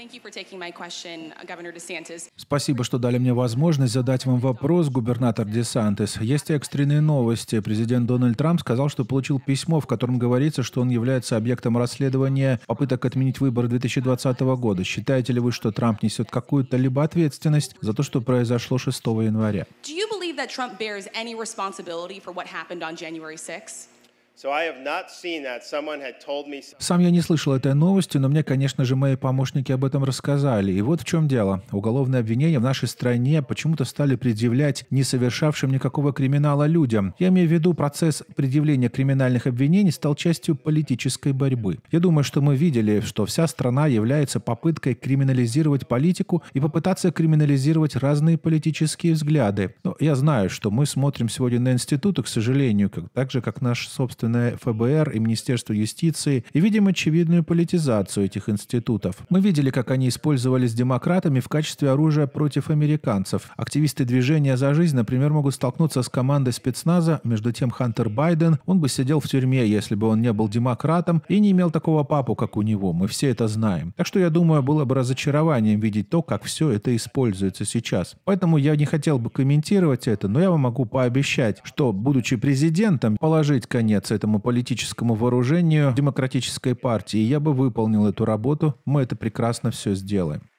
Uh, Спасибо, что дали мне возможность задать вам вопрос, губернатор Десантес. Есть экстренные новости. Президент Дональд Трамп сказал, что получил письмо, в котором говорится, что он является объектом расследования попыток отменить выборы 2020 года. Считаете ли вы, что Трамп несет какую-то либо ответственность за то, что произошло 6 января? Сам я не слышал этой новости, но мне, конечно же, мои помощники об этом рассказали. И вот в чем дело. Уголовные обвинения в нашей стране почему-то стали предъявлять не совершавшим никакого криминала людям. Я имею в виду, процесс предъявления криминальных обвинений стал частью политической борьбы. Я думаю, что мы видели, что вся страна является попыткой криминализировать политику и попытаться криминализировать разные политические взгляды. Но я знаю, что мы смотрим сегодня на институты, к сожалению, как, так же, как наш собственный на ФБР и Министерство юстиции и видим очевидную политизацию этих институтов. Мы видели, как они использовались демократами в качестве оружия против американцев. Активисты движения «За жизнь», например, могут столкнуться с командой спецназа, между тем Хантер Байден, он бы сидел в тюрьме, если бы он не был демократом и не имел такого папу, как у него. Мы все это знаем. Так что, я думаю, было бы разочарованием видеть то, как все это используется сейчас. Поэтому я не хотел бы комментировать это, но я вам могу пообещать, что, будучи президентом, положить конец противиться этому политическому вооружению демократической партии. Я бы выполнил эту работу, мы это прекрасно все сделаем.